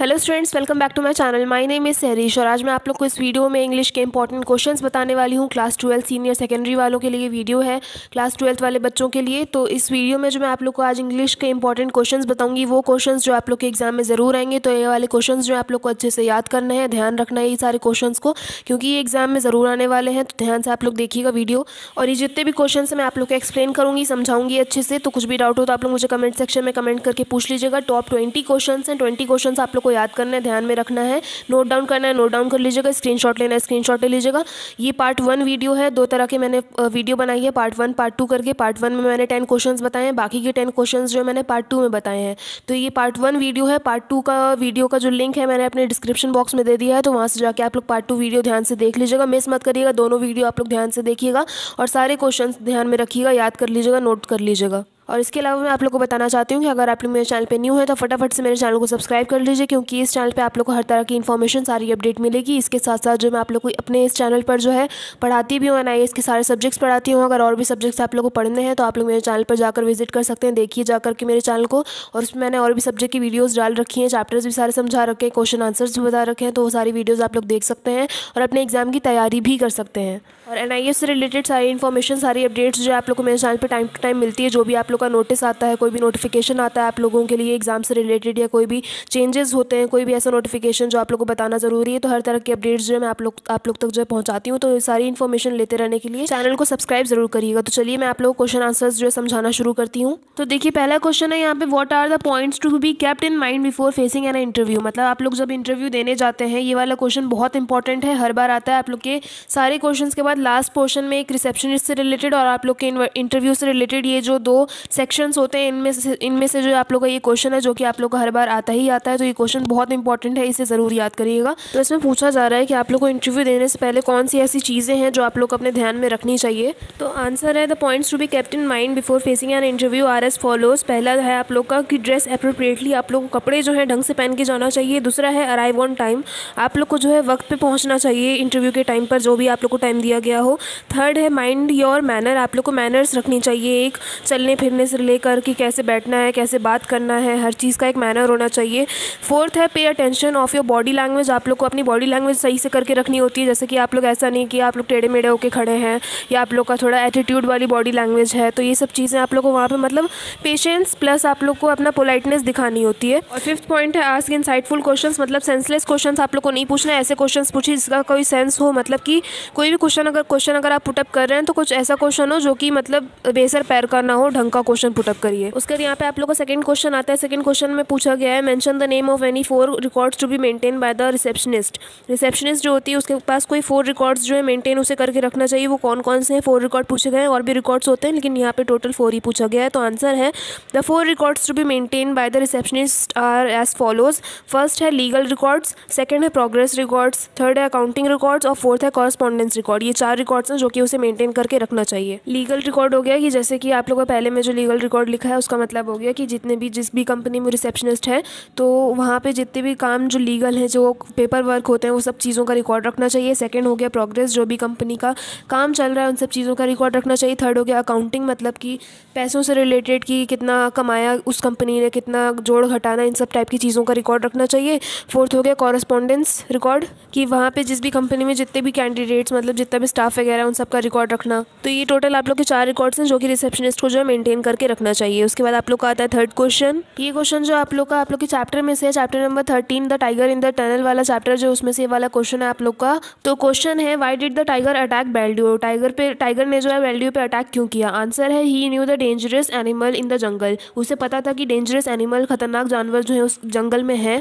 Hello students welcome back to my channel my name is Sehrish और आज मैं आप लोग को इस वीडियो में इंग्लिश के इंपॉर्टेंट क्वेश्चंस बताने वाली हूँ क्लास ट्वेल्थ सीनियर सेकेंडरी वालों के लिए वीडियो है क्लास ट्वेल्थ वाले बच्चों के लिए तो इस वीडियो में जो मैं आप लोग को आज इंग्लिश के इंपॉर्टेंट क्वेश्चन बताऊंगी वो क्वेश्चन जो आप लोग के एग्जाम में ज़रूर आएंगे तो ये वाले क्वेश्चन जो आप लोग को अच्छे से याद करना है ध्यान रखना है ये सारे क्वेश्चन को क्योंकि ये एग्जाम में ज़रूर आने वाले हैं तो ध्यान से आप लोग देखिएगा वीडियो और ये जितने भी क्वेश्चन है मैं आप लोग को एक्सप्लेन करूँगी समझाऊंगी अच्छे से तो कुछ भी डाउट हो तो आप लोग मुझे कमेंट सेक्शन में कमेंट करके पूछ लीजिएगा टॉप ट्वेंटी क्वेश्चन हैं ट्वेंटी क्वेश्चन आप लोग को याद करना है ध्यान में रखना है नोट डाउन करना है नोट डाउन कर लीजिएगा स्क्रीनशॉट लेना है स्क्रीनशॉट ले लीजिएगा ये पार्ट वन वीडियो है दो तरह के मैंने वीडियो बनाई है पार्ट वन पार्ट टू करके पार्ट वन में मैंने टेन क्वेश्चन बताए हैं बाकी के टेन क्वेश्चन जो मैंने पार्ट टू में बताए हैं तो ये पार्ट वन वीडियो है पार्ट टू का वीडियो का जो लिंक है मैंने अपने डिस्क्रिप्शन बॉक्स में दे दिया है तो वहाँ से जाकर आप लोग पार्ट टू वीडियो ध्यान से देख लीजिएगा मिस मत करिएगा दोनों वीडियो आप लोग ध्यान से देखिएगा और सारे क्वेश्चन ध्यान में रखिएगा याद कर लीजिएगा नोट कर लीजिएगा और इसके अलावा मैं आप लोगों को बताना चाहती हूँ कि अगर आप लोग मेरे चैनल पे न्यू है तो फटाफट से मेरे चैनल को सब्सक्राइब कर लीजिए क्योंकि इस चैनल पे आप लोग को हर तरह की इन्फॉर्मेशन सारी अपडेट मिलेगी इसके साथ साथ जो मैं आप लोग को अपने इस चैनल पर जो है पढ़ाती भी हूँ एन आई के सारे सब्जेक्ट्स पढ़ाती हूँ अगर और भी सब्जेक्ट्स आप लोग को पढ़ने हैं तो आप लोग मेरे चैनल पर जाकर विजिट कर सकते हैं देखिए जाकर के मेरे चैनल को और उसमें मैंने और भी सब्जेक्ट की वीडियोज़ डाल रखी हैं चैप्टर्स भी सारे समझा रखे हैं क्वेश्चन आंसर्स भी बता रखे हैं तो वो सारी वीडियोज़ आप लोग देख सकते हैं और अपने एग्जाम की तैयारी भी कर सकते हैं और एन से रिलेटेड सारी इन्फॉर्मेशन सारी अपडेट्स जो आप लोग को मेरे चैनल पर टाइम टू टाइम मिलती है जो भी आप लोग लोग का नोटिस आता है कोई भी नोटिफिकेशन आता है आप लोगों के लिए एग्जाम से रिलेटेड या कोई भी चेंजेस होते हैं कोई भी ऐसा नोटिफिकेशन जो आप लोग को बताना ज़रूरी है तो हर तरह की अपडेट्स जो है मैं आप लोग आप लोग तक जो है पहुंचाती हूँ तो सारी इन्फॉर्मेशन लेते रहने के लिए चैनल को सब्सक्राइब जरूर करिएगा तो चलिए मैं आप लोग क्वेश्चन आंसर जो है समझाना शुरू करती हूँ तो देखिए पहला क्वेश्चन है यहाँ पे what are the points to be kept in mind before facing an interview मतलब आप लोग जब इंटरव्यू देने जाते हैं ये वाला क्वेश्चन बहुत इंपॉर्टेंट है हर बार आता है आप लोग के सारे क्वेश्चन के बाद लास्ट पोर्शन में एक रिसेप्शनिस्ट से रिलेटेड और आप लोग के इंटरव्यू से रिलेटेड ये जो दो सेक्शंस होते हैं इनमें से इनमें से जो आप लोग का ये क्वेश्चन है जो कि आप लोग को हर बार आता ही आता है तो ये क्वेश्चन बहुत इंपॉर्टेंट है इसे ज़रूर याद करिएगा तो इसमें पूछा जा रहा है कि आप लोग को इंटरव्यू देने से पहले कौन सी ऐसी चीज़ें हैं जो आप लोग अपने ध्यान में रखनी चाहिए तो आंसर है the points to be kept in mind before facing an interview are as follows पहला है आप लोग का कि ड्रेस अप्रोप्रिएटली आप लोग को कपड़े जो है ढंग से पहन के जाना चाहिए दूसरा है अराइव ऑन टाइम आप लोग को जो है वक्त पर पहुँचना चाहिए इंटरव्यू के टाइम पर जो भी आप लोग को टाइम दिया गया हो थर्ड है माइंड योर मैनर आप लोग को मैनर्स रखनी चाहिए एक चलने फिरने करने से लेकर कि कैसे बैठना है कैसे बात करना है हर चीज़ का एक मैनर होना चाहिए फोर्थ है pay attention of your body language आप लोग को अपनी बॉडी लैंग्वेज सही से करके रखनी होती है जैसे कि आप लोग ऐसा नहीं कि आप लोग टेढ़े मेढ़े होकर खड़े हैं या आप लोग का थोड़ा एटीट्यूड वाली बॉडी लैंग्वेज है तो ये सब चीज़ें आप लोग को वहाँ पर मतलब पेशेंस प्लस आप लोग को अपना पोलाइटनेस दिखानी होती है और फिफ्थ पॉइंट है आस्क साइटफुल क्वेश्चन मतलब सेंसलेस क्वेश्चन आप लोग को नहीं पूछना ऐसे क्वेश्चन पूछिए जिसका कोई सेंस हो मतलब कि कोई भी क्वेश्चन अगर क्वेश्चन अगर आप पुटअप कर रहे हैं तो कुछ ऐसा क्वेश्चन हो जो कि मतलब बेसर पैर करना हो ढंग का क्वेश्चन पुटअप करिए उसके बाद यहाँ पे आप लोग का सेकंड क्वेश्चन आता है सेकंड क्वेश्चन में पूछा गया है mention the name of any four records to be maintain by the receptionist receptionist जो होती है उसके पास कोई फोर रिकॉर्ड्स जो है मेंटेन उसे करके रखना चाहिए वो कौन कौन से हैं फोर रिकॉर्ड पूछे गए हैं और भी रिकॉर्ड्स होते हैं लेकिन यहाँ पे टोटल फोर ही पूछा गया है तो आंसर है the four records to be maintain by the receptionist are as follows first है लीगल रिकॉर्ड्स सेकेंड है प्रोग्रेस रिकॉर्ड्स थर्ड है अकाउंटिंग रिकॉर्ड्स और फोर्थ है कॉरस्पॉन्डेंस रिकॉर्ड ये चार रिकॉर्ड्स हैं जो कि उसे मेंटेन करके रखना चाहिए लीगल रिकॉर्ड हो गया कि जैसे कि आप लोगों का पहले में जो लीगल रिकॉर्ड लिखा है उसका मतलब हो गया कि जितने भी जिस भी कंपनी में रिसेप्शनिस्ट है तो वहाँ पे जितने भी काम जो लीगल हैं जो पेपर वर्क होते हैं वो सब चीज़ों का रिकॉर्ड रखना चाहिए सेकेंड हो गया प्रोग्रेस जो भी कंपनी का काम चल रहा है उन सब चीज़ों का रिकॉर्ड रखना चाहिए थर्ड हो गया अकाउंटिंग मतलब कि पैसों से रिलेटेड कि कितना कमाया उस कंपनी ने कितना जोड़ घटाना इन सब टाइप की चीज़ों का रिकॉर्ड रखना चाहिए फोर्थ हो गया कॉरस्पॉन्डेंस रिकॉर्ड कि वहाँ पर जिस भी कंपनी में जितने भी कैंडिडेट्स मतलब जितना भी स्टाफ वगैरह उन सब का रिकॉर्ड रखना तो ये टोटल आप लोग के चार रिकॉर्ड्स हैं जो कि रिसेप्शनिस्ट को जो है मेंटेन करके रखना चाहिए उसके बाद आप लोग का आता है थर्ड क्वेश्चन ये क्वेश्चन जो आप लोग का आप लोग के चैप्टर में से chapter number thirteen the tiger in the tunnel वाला चैप्टर जो उसमें से वाला क्वेश्चन है आप लोग का तो क्वेश्चन है why did the tiger attack Baldeo tiger पे टाइगर ने जो है बेल्डियो पे अटैक क्यों किया आंसर है he knew the dangerous animal in the jungle उसे पता था कि डेंजरस एनिमल खतरनाक जानवर जो है उस जंगल में है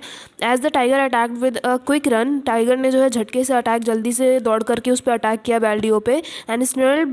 as the tiger attack with a quick run tiger ने जो है झटके से अटैक जल्दी से दौड़ करके उस पर अटैक किया बेल्डियो पे एंड स्नल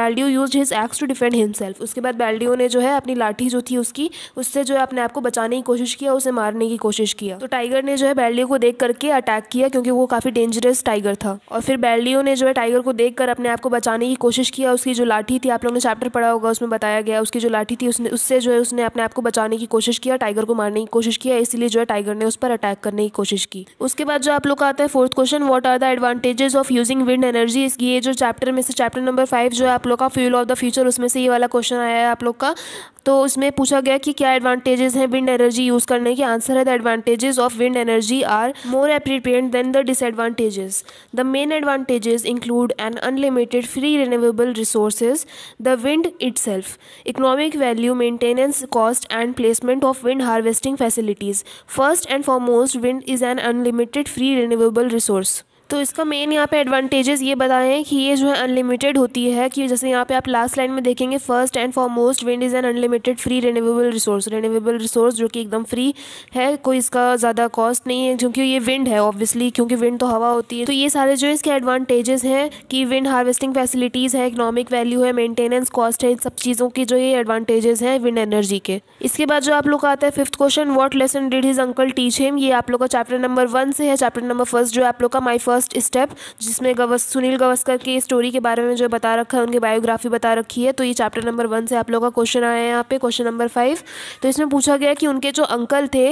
Baldeo use his axe to defend himself उसके बाद बेल्डियो वीडियो ने जो है अपनी लाठी जो थी उसकी उससे जो है अपने आप को बचाने की कोशिश किया उसे मारने की कोशिश किया तो टाइगर ने जो है बैलियो को देख करके अटैक किया क्योंकि वो काफ़ी डेंजरस टाइगर था और फिर बैलियो ने जो है टाइगर को देख कर अपने आप को बचाने की कोशिश किया उसकी जो लाठी थी आप लोगों ने चैप्टर पढ़ा होगा उसमें बताया गया उसकी जो लाठी थी उसने उससे जो है उसने अपने आप को बचाने की कोशिश किया टाइगर को मारने की कोशिश किया इसलिए जो है टाइगर ने उस पर अटैक करने की कोशिश की उसके बाद जो आप लोग का आता है fourth question what are the advantages of using wind energy ये जो चैप्टर में से चैप्टर नंबर फाइव जो है आप लोग का फ्यूल ऑफ द फ्यूचर उसमें से ये वाला क्वेश्चन आया है आप लोग लोग का तो उसमें पूछा गया कि क्या एडवांटेजेस हैं विंड एनर्जी यूज़ करने के आंसर है the advantages of wind energy are more apparent than the disadvantages the main advantages include an unlimited free renewable resources the wind itself economic value maintenance cost and placement of wind harvesting facilities first and foremost wind is an unlimited free renewable resource तो इसका main यहाँ पे advantages ये बताए हैं कि ये जो है अनलिमिटेड होती है कि जैसे यहाँ पे आप लास्ट लाइन में देखेंगे first and foremost wind is an unlimited free renewable resource renewable resource जो कि एकदम फ्री है कोई इसका ज़्यादा कॉस्ट नहीं है क्योंकि ये विंड है ऑब्वियसली क्योंकि विंड तो हवा होती है तो ये सारे जो इसके एडवांटेजेस हैं कि विंड हार्वेस्टिंग फैसिलिटीज़ है इकनॉमिक वैल्यू है मेंटेनेंस कॉस्ट है इन सब चीज़ों के जो ये एडवांटेजेस हैं विंड एनर्जी के इसके बाद जो आप लोग का आता है fifth question what lesson did his uncle teach him ये आप लोग का चैप्टर नंबर वन से है चैप्टर नंबर फर्स्ट जो आप लोग का माई फर्स्ट फर्स्ट स्टेप जिसमें गवस सुनील गवस्कर की स्टोरी के बारे में जो बता रखा है उनकी बायोग्राफी बता रखी है तो ये चैप्टर नंबर वन से आप लोगों का क्वेश्चन आया है यहाँ पे क्वेश्चन नंबर फाइव तो इसमें पूछा गया कि उनके जो अंकल थे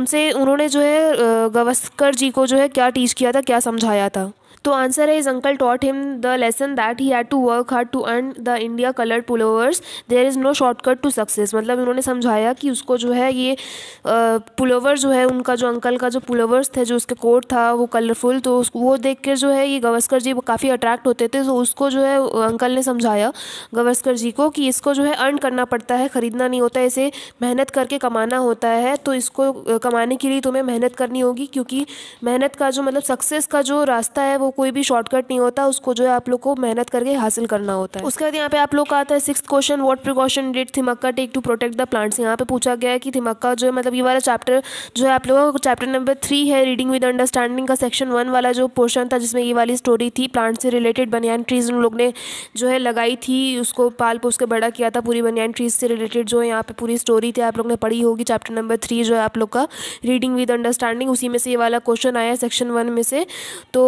उनसे उन्होंने जो है गवस्कर जी को जो है क्या टीच किया था क्या समझाया था तो आंसर है his uncle taught him the lesson that he had to work hard to earn the India coloured pullovers there is no shortcut to success मतलब उन्होंने समझाया कि उसको जो है ये पुलोवर जो है उनका जो अंकल का जो पुलोवर्स थे जो उसके कोट था वो कलरफुल तो वो देख कर जो है ये गवस्कर जी काफ़ी अट्रैक्ट होते थे तो उसको जो है अंकल ने समझाया गवस्कर जी को कि इसको जो है अर्न करना पड़ता है ख़रीदना नहीं होता इसे मेहनत करके कमाना होता है तो इसको कमाने के लिए तुम्हें मेहनत करनी होगी क्योंकि मेहनत का जो मतलब सक्सेस का जो रास्ता है वो कोई भी शॉर्टकट नहीं होता उसको जो है आप लोग को मेहनत करके हासिल करना होता है उसके बाद यहाँ पे आप लोग का आता है six question what precaution did Thimmakka take to protect the plants यहाँ पे पूछा गया है कि थिमक्का जो है मतलब ये वाला चैप्टर जो है आप लोगों का चैप्टर नंबर थ्री है रीडिंग विद अंडरस्टैंडिंग का सेक्शन वन वाला जो पोर्शन था जिसमें ये वाली स्टोरी थी प्लांट से रिलेटेड बनियान ट्रीज उन लोग ने जो है लगाई थी उसको पाल पोस के बड़ा किया था पूरी बनियान ट्रीज से रिलेटेड जो है यहाँ पे पूरी स्टोरी थी आप लोग ने पढ़ी होगी चैप्टर नंबर थ्री जो है आप लोग का रीडिंग विद अंडरस्टैंडिंग उसी में से ये वाला क्वेश्चन आया सेक्शन वन में से तो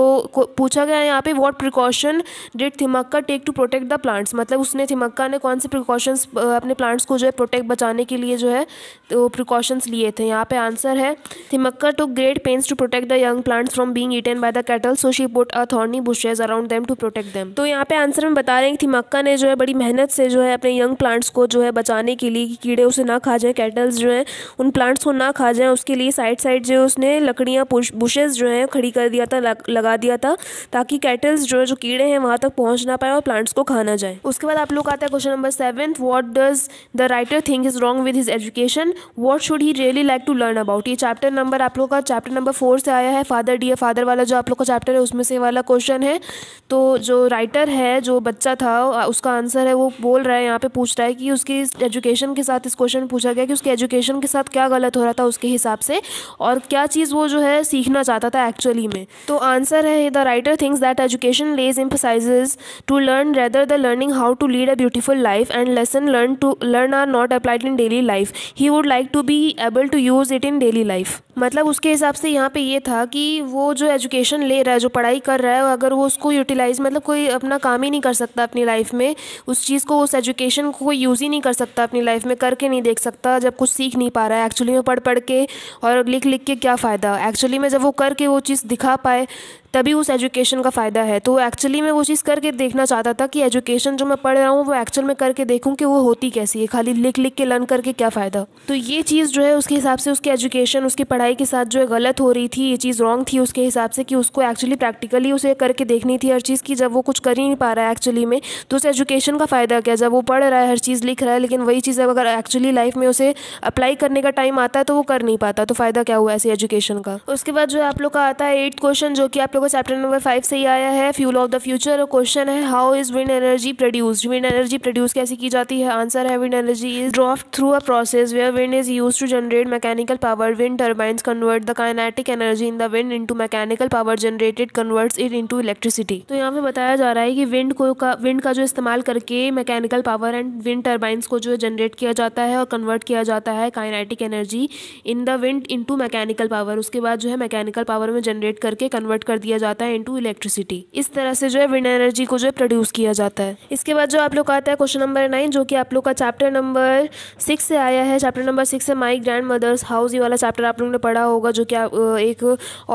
पूछा गया यहाँ पे what precaution did Thimmakka take to protect the plants मतलब उसने थिमक्का ने कौन से प्रिकॉशंस अपने प्लांट्स को जो है प्रोटेक्ट बचाने के लिए जो है तो प्रिकॉशंस लिए थे यहाँ पे आंसर है Thimmakka took great pains to protect the young plants from being eaten by the cattle so she put a thorny bushes around them to protect them तो यहाँ पे आंसर में बता रहे हैं कि थिमक्का ने जो है बड़ी मेहनत से जो है अपने यंग प्लांट्स को जो है बचाने के लिए कि कीड़े उसे ना खा जाएँ कैटल्स जो हैं उन प्लांट्स को ना खा जाएँ उसके लिए साइड साइड जो उसने लकड़ियाँ बुशेज़ जो हैं खड़ी कर दिया था लगा दिया था ताकि कैटल्स जो है जो कीड़े हैं वहाँ तक पहुँच ना पाए और प्लांट्स को खा ना जाए उसके बाद आप लोग आता है question number seven what does the writer think is wrong with his education what should he really like to learn about ये चैप्टर नंबर आप लोग का चैप्टर नंबर फोर से आया है फादर डी फादर वाला जो आप लोग का चैप्टर है उसमें से वाला क्वेश्चन है तो जो राइटर है जो बच्चा था उसका आंसर है वो बोल रहा है यहाँ पे पूछ रहा है कि उसकी एजुकेशन के साथ इस क्वेश्चन पूछा गया कि उसके एजुकेशन के साथ क्या गलत हो रहा था उसके हिसाब से और क्या चीज़ वो जो है सीखना चाहता था एक्चुअली में तो आंसर है the writer thinks that education lays emphasizes to learn rather than learning how to lead a beautiful life and lesson learned to learn are not applied in daily life. He would like to be able to use it in daily life. मतलब उसके हिसाब से यहाँ पे ये था कि वो जो एजुकेशन ले रहा है जो पढ़ाई कर रहा है अगर वो उसको यूटिलाइज़ मतलब कोई अपना काम ही नहीं कर सकता अपनी लाइफ में उस चीज़ को उस एजुकेशन को कोई यूज़ ही नहीं कर सकता अपनी लाइफ में करके नहीं देख सकता जब कुछ सीख नहीं पा रहा है एक्चुअली में पढ़ पढ़ के और लिख लिख के क्या फ़ायदा एक्चुअली में जब वो करके वो चीज़ दिखा पाए तभी उस एजुकेशन का फ़ायदा है तो एक्चुअली मैं वो चीज़ करके देखना चाहता था कि एजुकेशन जो मैं पढ़ रहा हूँ वो एक्चुअल में करके देखूँ कि वो होती कैसी है खाली लिख लिख के लर्न करके क्या फ़ायदा तो ये चीज़ जो है उसके हिसाब से उसकी एजुकेशन उसकी पढ़ाई पढ़ाई के साथ जो है गलत हो रही थी ये चीज़ रॉन्ग थी उसके हिसाब से कि उसको एक्चुअली प्रैक्टिकली उसे करके देखनी थी हर चीज़ की जब वो कुछ कर ही नहीं पा रहा है एक्चुअली में तो उसे एजुकेशन का फ़ायदा क्या जब वो पढ़ रहा है हर चीज़ लिख रहा है लेकिन वही चीज़ अगर एक्चुअली लाइफ में उसे अप्लाई करने का टाइम आता है तो वो कर नहीं पाता तो फ़ायदा क्या हुआ ऐसे एजुकेशन का उसके बाद जो है आप लोग का आता है एट क्वेश्चन जो कि आप लोगों को चैप्टर नंबर फाइव से ही आया है fuel of the future question है how is wind energy produce wind energy produce कैसे की जाती है आंसर है wind energy is draft through a process where wind is use to generate mechanical power wind turbine turbines convert the kinetic energy in the wind into mechanical power generated converts it into electricity तो यहाँ पे बताया जा रहा है कि wind को का विंड का जो इस्तेमाल करके mechanical power and wind turbines को जो जनरेट किया जाता है और कन्वर्ट किया जाता है kinetic energy in the wind into mechanical power उसके बाद जो है मैकेनिकल पावर में जनरेट करके कन्वर्ट कर दिया जाता है इनटू इलेक्ट्रिसिटी इस तरह से जो है विंड एनर्जी को जो है प्रोड्यूस किया जाता है इसके बाद जो आप लोग का आता है क्वेश्चन नंबर नाइन जो कि आप लोग का चैप्टर नंबर सिक्स से आया है चैप्टर नंबर सिक्स से माई ग्रैंड मदर्स हाउस ये वाला चैप्टर आप लोगों ने पढ़ा होगा जो कि एक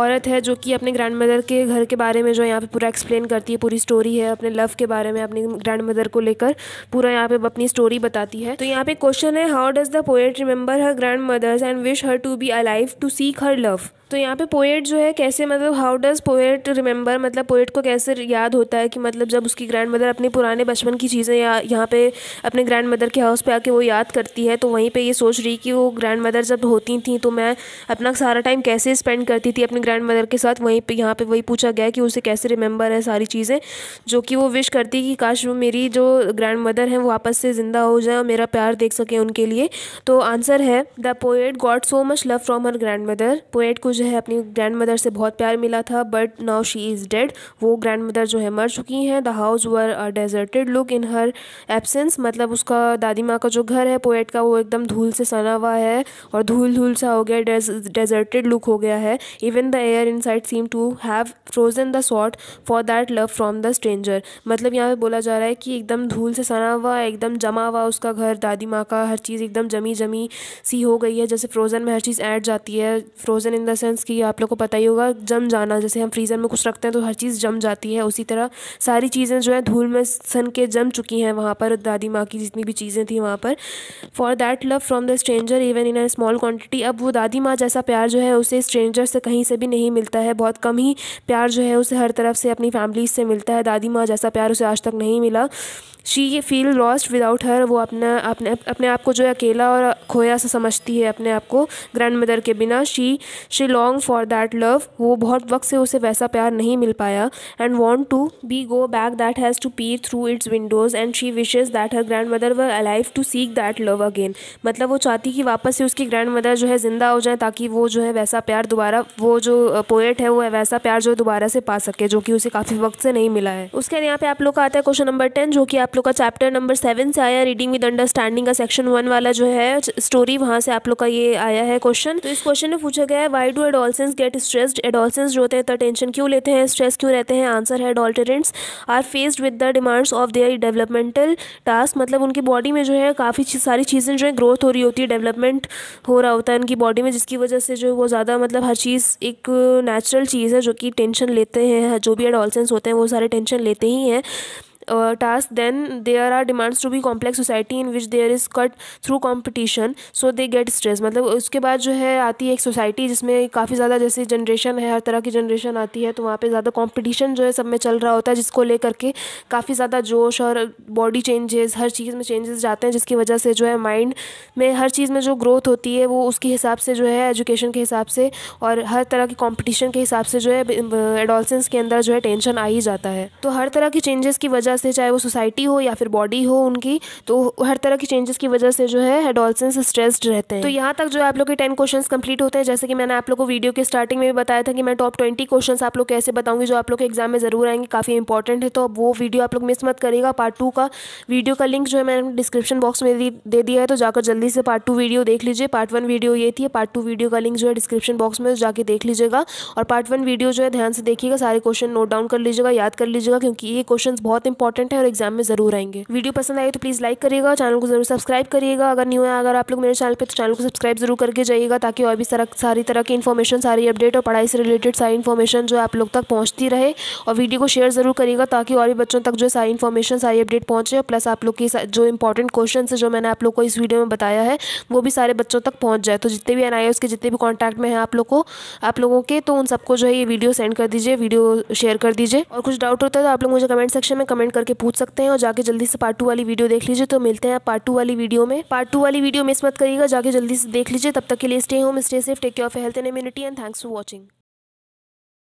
औरत है जो कि अपने ग्रैंड मदर के घर के बारे में जो यहाँ पे पूरा एक्सप्लेन करती है पूरी स्टोरी है अपने लव के बारे में अपने ग्रैंड मदर को लेकर पूरा यहाँ पे अपनी स्टोरी बताती है तो यहाँ पे क्वेश्चन है how does the poet remember her grandmothers and wish her to be alive to seek her love तो यहाँ पे पोएट जो है कैसे मतलब हाउ डज़ पोएट रिमेंबर मतलब पोएट को कैसे याद होता है कि मतलब जब उसकी ग्रैंड मदर अपने पुराने बचपन की चीज़ें या यहाँ पे अपने ग्रैंड मदर के हाउस पे आके वो याद करती है तो वहीं पे ये सोच रही कि वो ग्रैंड मदर जब होती थी तो मैं अपना सारा टाइम कैसे स्पेंड करती थी अपने ग्रैंड मदर के साथ वहीं पर यहाँ पर वही पूछा गया कि उसे कैसे रिमेंबर है सारी चीज़ें जो कि वो विश करती कि काश वो मेरी जो ग्रैंड मदर हैं वो आपस से ज़िंदा हो जाए और मेरा प्यार देख सकें उनके लिए तो आंसर है the poet got so much love from her grandmother poet कुछ जो है अपनी ग्रैंड मदर से बहुत प्यार मिला था but now she is dead वो ग्रैंड मदर जो है मर चुकी हैं the house wore a deserted look in her absence मतलब उसका दादी माँ का जो घर है पोएट का वो एकदम धूल से सना हुआ है और धूल धूल सा हो गया डेजर्टेड लुक हो गया है even the air inside seem to have frozen the sought for that love from the stranger मतलब यहाँ पे बोला जा रहा है कि एकदम धूल से सना हुआ एकदम जमा हुआ उसका घर दादी माँ का हर चीज़ एकदम जमी जमी सी हो गई है जैसे फ्रोज़न में हर चीज़ ऐड जाती है frozen in the sense sense कि आप लोग को पता ही होगा जम जाना जैसे हम फ्रीज़र में कुछ रखते हैं तो हर चीज़ जम जाती है उसी तरह सारी चीज़ें जो है धूल में सन के जम चुकी हैं वहाँ पर दादी माँ की जितनी भी चीज़ें थी वहाँ पर for that love from the stranger even in a small quantity अब वो दादी माँ जैसा प्यार जो है उसे स्ट्रेंजर से कहीं से भी नहीं मिलता है बहुत कम ही प्यार जो है उसे हर तरफ से अपनी फैमिली से मिलता है दादी माँ जैसा प्यार उसे आज तक नहीं मिला she feel lost without her वो अपना अपने अपने आप को जो है अकेला और खोया सा समझती है अपने आप को ग्रैंड मदर के बिना she she long for that love वो बहुत वक्त से उसे वैसा प्यार नहीं मिल पाया and want to be go back that has to peep through its windows and she wishes that her grandmother were alive to seek that love again मतलब वो चाहती कि वापस से उसकी ग्रैंड मदर जो है ज़िंदा हो जाए ताकि वो जो है वैसा प्यार दोबारा वो जो पोएट है वो वैसा प्यार जो दोबारा से पा सके जो कि उसे काफ़ी वक्त से नहीं मिला है उसके बाद यहाँ पे आप लोग का आता है क्वेश्चन नंबर टेन जो कि आप लोग का चैप्टर नंबर सेवन से आया रीडिंग विद अंडरस्टैंडिंग का सेक्शन वन वाला जो है स्टोरी वहाँ से आप लोग का ये आया है क्वेश्चन तो इस क्वेश्चन में पूछा गया है why do adolescents get stressed adolescents जो होते हैं तो टेंशन क्यों लेते हैं स्ट्रेस क्यों रहते हैं आंसर है adolescents are faced with the demands of their developmental task मतलब उनकी बॉडी में जो है काफ़ी सारी चीज़ें जो है ग्रोथ हो रही होती है डेवलपमेंट हो रहा होता है उनकी बॉडी में जिसकी वजह से जो वो ज़्यादा मतलब हर चीज़ एक नेचुरल चीज़ है जो कि टेंशन लेते हैं जो भी एडोल्सेंस होते हैं वो सारे टेंशन लेते ही हैं task then there are demands to be complex society in which there is cut through competition so they get stress मतलब उसके बाद जो है आती है एक सोसाइटी जिसमें काफ़ी ज़्यादा जैसे जनरेशन है हर तरह की जनरेशन आती है तो वहाँ पर ज़्यादा कॉम्पिटिशन जो है सब में चल रहा होता है जिसको लेकर के काफ़ी ज़्यादा जोश और बॉडी चेंजेस हर चीज़ में चेंजेस जाते हैं जिसकी वजह से जो है माइंड में हर चीज़ में जो ग्रोथ होती है वो उसके हिसाब से जो है एजुकेशन के हिसाब से और हर तरह की कॉम्पिटिशन के हिसाब से जो है एडोलसेंस के अंदर जो है टेंशन आ ही जाता है तो हर तरह की चेंजेस की वजह से चाहे वो सोसाइटी हो या फिर बॉडी हो उनकी तो हर तरह की चेंजेस की वजह से जो है एडोल्सेंस स्ट्रेस्ड रहते हैं तो यहाँ तक जो है आप लोग के टेन क्वेश्चन कंप्लीट होते हैं जैसे कि मैंने आप लोग को वीडियो के स्टार्टिंग में भी बताया था कि मैं टॉप ट्वेंटी क्वेश्चन आप लोग कैसे बताऊंगी जो आप लोग के एग्जाम में ज़रूर आएंगे काफ़ी इंपॉर्टेंट है तो अब वो वीडियो आप लोग मिस मत करेगा पार्ट टू का वीडियो का लिंक जो है मैंने डिस्क्रिप्शन बॉक्स में दे दिया है तो जाकर जल्दी से पार्ट टू वीडियो देख लीजिए पार्ट वन वीडियो ये थी पार्ट टू वीडियो का लिंक जो है डिस्क्रिप्शन बॉक्स में जाके देख लीजिएगा और पार्ट वन वीडियो जो है ध्यान से देखिएगा सारे क्वेश्चन नोट डाउन कर लीजिएगा याद कर लीजिएगा क्योंकि ये क्वेश्चन बहुत इंपॉर्टेंट इंपॉर्टेंट है और एग्जाम में जरूर आएंगे वीडियो पसंद आए तो प्लीज़ लाइक करिएगा चैनल को जरूर सब्सक्राइब करिएगा अगर न्यू है अगर आप लोग मेरे चैनल पर तो चैनल को सब्सक्राइब जरूर करके जाइएगा ताकि और भी सारा सारी तरह की इन्फॉर्मेशन सारी अपडेट और पढ़ाई से रिलेटेड सारी इन्फॉर्मेशन जो आप लोग तक पहुँचती रहे और वीडियो को शेयर जरूर करिएगा ताकि और भी बच्चों तक जो सारी इन्फॉर्मेशन सारी अपडेट पहुंचे और प्लस आप लोग की जो इंपॉर्टेंट क्वेश्चन जो मैंने आप लोग को इस वीडियो में बताया है वो भी सारे बच्चों तक पहुंच जाए तो जितने भी एन के जितने भी कॉन्टैक्ट में हैं आप लोग को आप लोगों के तो उन सबको जो है ये वीडियो सेंड कर दीजिए वीडियो शेयर कर दीजिए और कुछ डाउट होता है तो आप लोग मुझे कमेंट सेक्शन में कमेंट करके पूछ सकते हैं और जाके जल्दी से पार्ट टू वाली वीडियो देख लीजिए तो मिलते हैं पार्ट टू वाली वीडियो में पार्ट टू वाली वीडियो मिस मत करिएगा जाके जल्दी से देख लीजिए तब तक के लिए stay home stay safe take care of health and immunity and thanks for watching